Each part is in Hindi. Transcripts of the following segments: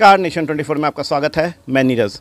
नमस्कार नेशन 24 में आपका स्वागत है मैं नीरज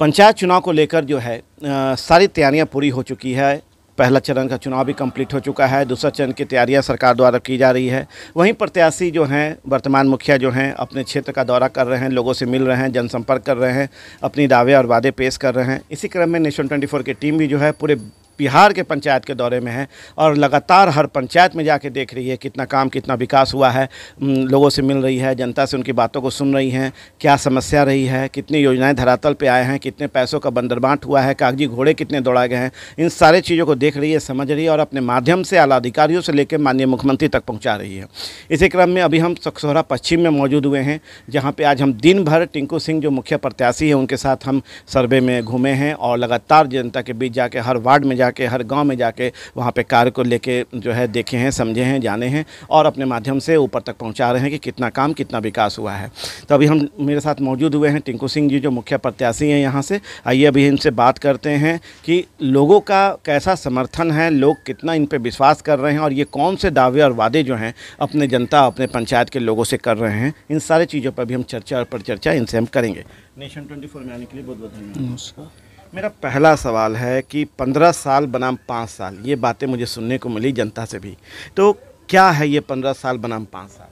पंचायत चुनाव को लेकर जो है आ, सारी तैयारियां पूरी हो चुकी है पहला चरण का चुनाव भी कंप्लीट हो चुका है दूसरा चरण की तैयारियां सरकार द्वारा की जा रही है वहीं प्रत्याशी जो हैं वर्तमान मुखिया जो हैं अपने क्षेत्र का दौरा कर रहे हैं लोगों से मिल रहे हैं जनसंपर्क कर रहे हैं अपनी दावे और वादे पेश कर रहे हैं इसी क्रम में नेशन ट्वेंटी की टीम भी जो है पूरे बिहार के पंचायत के दौरे में है और लगातार हर पंचायत में जाके देख रही है कितना काम कितना विकास हुआ है लोगों से मिल रही है जनता से उनकी बातों को सुन रही हैं क्या समस्या रही है कितनी योजनाएं धरातल पे आए हैं कितने पैसों का बंदरबांट हुआ है कागजी घोड़े कितने दौड़ा गए हैं इन सारे चीज़ों को देख रही है समझ रही है और अपने माध्यम से आला अधिकारियों से लेकर माननीय मुख्यमंत्री तक पहुँचा रही है इसी क्रम में अभी हम सखसोहरा पश्चिम में मौजूद हुए हैं जहाँ पर आज हम दिन भर टिंकू सिंह जो मुख्य प्रत्याशी हैं उनके साथ हम सर्वे में घूमे हैं और लगातार जनता के बीच जाके हर वार्ड में जाके हर गांव में जाके वहाँ पे कार्य को लेके जो है देखे हैं समझे हैं जाने हैं और अपने माध्यम से ऊपर तक पहुँचा रहे हैं कि कितना काम कितना विकास हुआ है तो अभी हम मेरे साथ मौजूद हुए हैं टिंकू सिंह जी जो मुख्य प्रत्याशी हैं यहाँ से आइए अभी इनसे बात करते हैं कि लोगों का कैसा समर्थन है लोग कितना इन पर विश्वास कर रहे हैं और ये कौन से दावे और वादे जो हैं अपने जनता अपने पंचायत के लोगों से कर रहे हैं इन सारे चीज़ों पर भी हम चर्चा और परिचर्चा इनसे हम करेंगे नेशन ट्वेंटी फोर में आने के लिए बहुत बहुत धन्यवाद नमस्कार मेरा पहला सवाल है कि पंद्रह साल बनाम पाँच साल ये बातें मुझे सुनने को मिली जनता से भी तो क्या है ये पंद्रह साल बनाम पाँच साल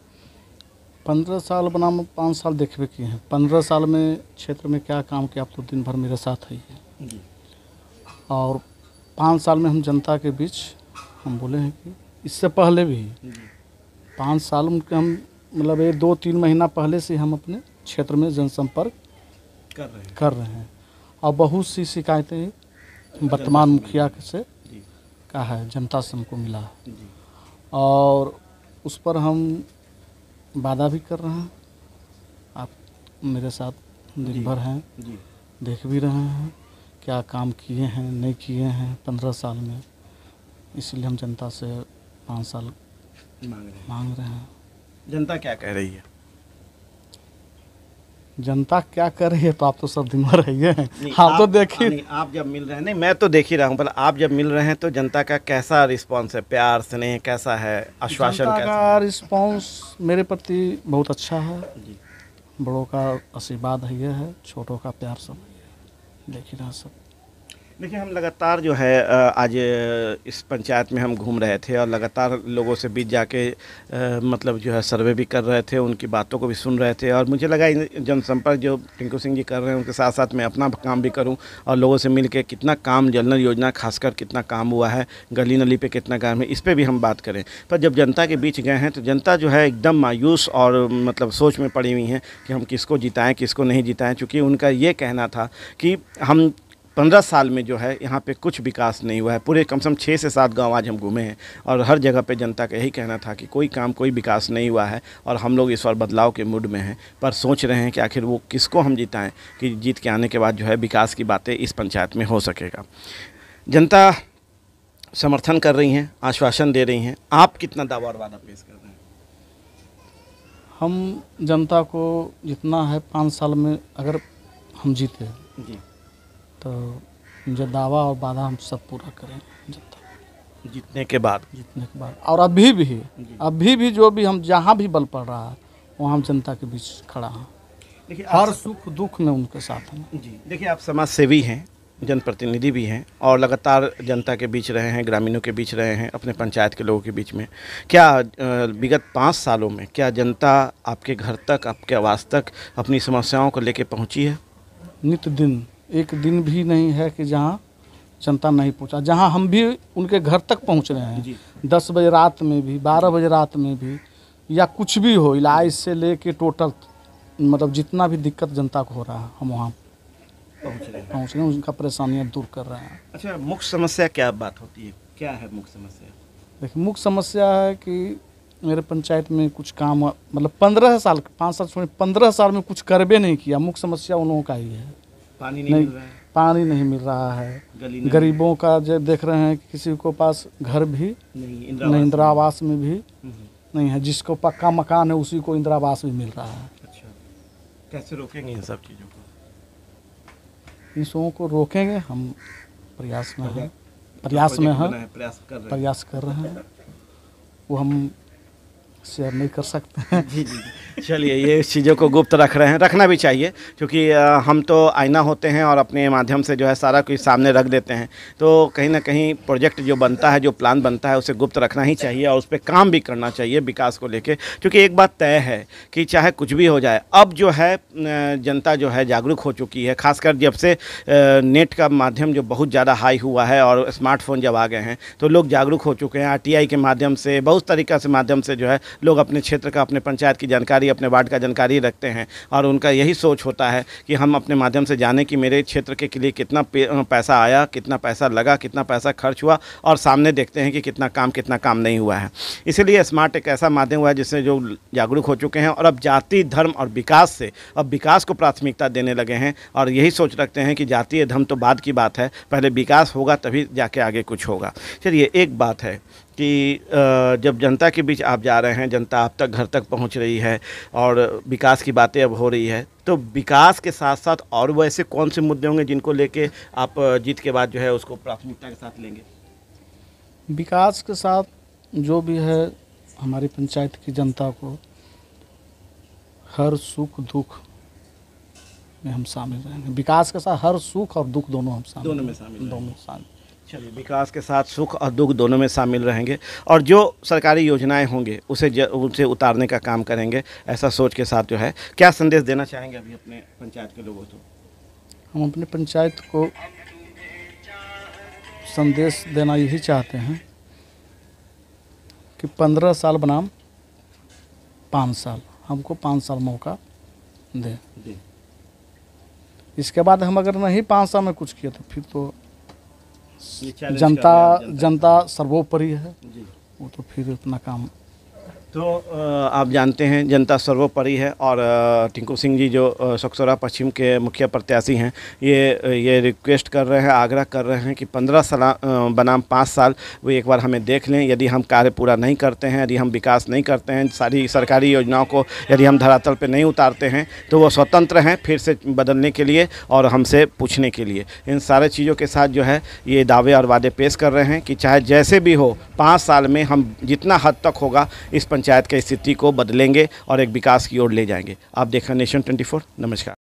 पंद्रह साल बनाम पाँच साल देखे की हैं पंद्रह साल में क्षेत्र में क्या काम किया आप तो दिन भर मेरे साथ है जी और पाँच साल में हम जनता के बीच हम बोले हैं कि इससे पहले भी पाँच साल के हम मतलब ये दो तीन महीना पहले से हम अपने क्षेत्र में जनसंपर्क कर रहे हैं कर रहे हैं और बहुत सी शिकायतें वर्तमान मुखिया से का है जनता से हमको मिला है और उस पर हम वादा भी कर रहे हैं आप मेरे साथ दिन भर हैं देख भी रहे हैं क्या काम किए हैं नहीं किए हैं पंद्रह साल में इसलिए हम जनता से पाँच साल मांग रहे हैं मांग रहे हैं जनता क्या कह रही है जनता क्या कर रही है तो, तो आप तो सब दिन रहिए हैं आप तो देखिए नहीं आप जब मिल रहे हैं नहीं मैं तो देख ही रहा हूँ पर आप जब मिल रहे हैं तो जनता का कैसा रिस्पांस है प्यार स्नेह कैसा है आश्वासन का रिस्पांस मेरे प्रति बहुत अच्छा है बड़ों का आशीर्वाद है छोटों का प्यार सब देख ही रहा सब देखिए हम लगातार जो है आज इस पंचायत में हम घूम रहे थे और लगातार लोगों से बीच जाके मतलब जो है सर्वे भी कर रहे थे उनकी बातों को भी सुन रहे थे और मुझे लगा जनसंपर्क जो टिंकू सिंह जी कर रहे हैं उनके साथ साथ मैं अपना काम भी करूं और लोगों से मिल के कितना काम जल नल योजना खासकर कितना काम हुआ है गली नली पर कितना काम है इस पर भी हम बात करें पर जब जनता के बीच गए हैं तो जनता जो है एकदम मायूस और मतलब सोच में पड़ी हुई हैं कि हम किसको जिताएँ किसको नहीं जिताएँ चूँकि उनका ये कहना था कि हम पंद्रह साल में जो है यहाँ पे कुछ विकास नहीं हुआ है पूरे कम से कम छः से सात गांव आज हम घूमे हैं और हर जगह पे जनता का यही कहना था कि कोई काम कोई विकास नहीं हुआ है और हम लोग इस बार बदलाव के मूड में हैं पर सोच रहे हैं कि आखिर वो किसको हम जिताएं कि जीत के आने के बाद जो है विकास की बातें इस पंचायत में हो सकेगा जनता समर्थन कर रही हैं आश्वासन दे रही हैं आप कितना दावा और वादा पेश कर रहे हैं हम जनता को जितना है पाँच साल में अगर हम जीते जी तो जो दावा और वादा हम सब पूरा करें जनता जीतने के बाद जीतने के बाद और अभी भी अभी भी जो भी हम जहाँ भी बल पड़ रहा है वहाँ हम जनता के बीच खड़ा हैं देखिए हर सुख दुख में उनके साथ हैं जी देखिए आप समाज सेवी हैं जनप्रतिनिधि भी हैं और लगातार जनता के बीच रहे हैं ग्रामीणों के बीच रहे हैं अपने पंचायत के लोगों के बीच में क्या विगत पाँच सालों में क्या जनता आपके घर तक आपके आवास तक अपनी समस्याओं को लेके पहुंची है नित दिन एक दिन भी नहीं है कि जहाँ जनता नहीं पहुँचा जहाँ हम भी उनके घर तक पहुँच रहे हैं दस बजे रात में भी बारह बजे रात में भी या कुछ भी हो इलाज से ले कर टोटल मतलब जितना भी दिक्कत जनता को हो रहा है हम वहाँ पहुँच रहे हैं पहुँच रहे हैं उनका परेशानियाँ दूर कर रहे हैं अच्छा मुख्य समस्या क्या बात होती है क्या है मुख्य समस्या देखिए मुख्य समस्या है कि मेरे पंचायत में कुछ काम मतलब पंद्रह साल पाँच साल छोड़ पंद्रह साल में कुछ करबे नहीं किया मुख्य समस्या उन लोगों का ही है पानी नहीं, नहीं मिल रहा है पानी नहीं मिल रहा है गरीबों का जब देख रहे हैं किसी को पास घर भी नहीं इंदिरा आवास में भी हम्म। नहीं है जिसको पक्का मकान है उसी को इंदिरा आवास भी मिल रहा है अच्छा कैसे रोकेंगे इन सब चीज़ों को इन सबों को रोकेंगे हम प्रयास में हैं हाँ। प्रयास में हैं प्रयास कर रहे हैं वो हम शेयर नहीं कर सकते हैं जी जी चलिए ये चीज़ों को गुप्त रख रहे हैं रखना भी चाहिए क्योंकि हम तो आईना होते हैं और अपने माध्यम से जो है सारा कुछ सामने रख देते हैं तो कहीं ना कहीं प्रोजेक्ट जो बनता है जो प्लान बनता है उसे गुप्त रखना ही चाहिए और उस पर काम भी करना चाहिए विकास को लेकर क्योंकि एक बात तय है कि चाहे कुछ भी हो जाए अब जो है जनता जो है जागरूक हो चुकी है खासकर जब से नेट का माध्यम जो बहुत ज़्यादा हाई हुआ है और स्मार्टफोन जब आ गए हैं तो लोग जागरूक हो चुके हैं आर के माध्यम से बहुत तरीक़ा से माध्यम से जो है लोग अपने क्षेत्र का अपने पंचायत की जानकारी अपने वार्ड का जानकारी रखते हैं और उनका यही सोच होता है कि हम अपने माध्यम से जाने कि मेरे क्षेत्र के लिए कितना पैसा आया कितना पैसा लगा कितना पैसा खर्च हुआ और सामने देखते हैं कि कितना काम कितना काम नहीं हुआ है इसीलिए स्मार्ट एक ऐसा माध्यम हुआ है जिससे जो जागरूक हो चुके हैं और अब जाति धर्म और विकास से अब विकास को प्राथमिकता देने लगे हैं और यही सोच रखते हैं कि जातीय धर्म तो बाद की बात है पहले विकास होगा तभी जाके आगे कुछ होगा चलिए एक बात है कि जब जनता के बीच आप जा रहे हैं जनता आप तक घर तक पहुंच रही है और विकास की बातें अब हो रही है तो विकास के साथ साथ और वो ऐसे कौन से मुद्दे होंगे जिनको लेके आप जीत के बाद जो है उसको प्राथमिकता के साथ लेंगे विकास के साथ जो भी है हमारी पंचायत की जनता को हर सुख दुख में हम शामिल रहेंगे विकास के साथ हर सुख और दुख दोनों हम शामिल दोनों में शामिल दोनों शामिल चलिए विकास के साथ सुख और दुख दोनों में शामिल रहेंगे और जो सरकारी योजनाएं होंगे उसे ज, उसे उतारने का काम करेंगे ऐसा सोच के साथ जो है क्या संदेश देना चाहेंगे अभी अपने पंचायत के लोगों को हम अपने पंचायत को संदेश देना यही चाहते हैं कि पंद्रह साल बनाम पाँच साल हमको पाँच साल मौका दें दे। इसके बाद हम अगर नहीं पाँच साल में कुछ किया तो फिर तो जनता जनता सर्वोपरि है वो तो फिर उतना काम तो आप जानते हैं जनता सर्वोपरि है और टिंकू सिंह जी जो सक्सोरा पश्चिम के मुख्य प्रत्याशी हैं ये ये रिक्वेस्ट कर रहे हैं आग्रह कर रहे हैं कि पंद्रह साल बनाम पाँच साल वो एक बार हमें देख लें यदि हम कार्य पूरा नहीं करते हैं यदि हम विकास नहीं करते हैं सारी सरकारी योजनाओं को यदि हम धरातल पर नहीं उतारते हैं तो वो स्वतंत्र हैं फिर से बदलने के लिए और हमसे पूछने के लिए इन सारे चीज़ों के साथ जो है ये दावे और वादे पेश कर रहे हैं कि चाहे जैसे भी हो पाँच साल में हम जितना हद तक होगा इस पंचायत की स्थिति को बदलेंगे और एक विकास की ओर ले जाएंगे आप देख रहे हैं नेशन ट्वेंटी नमस्कार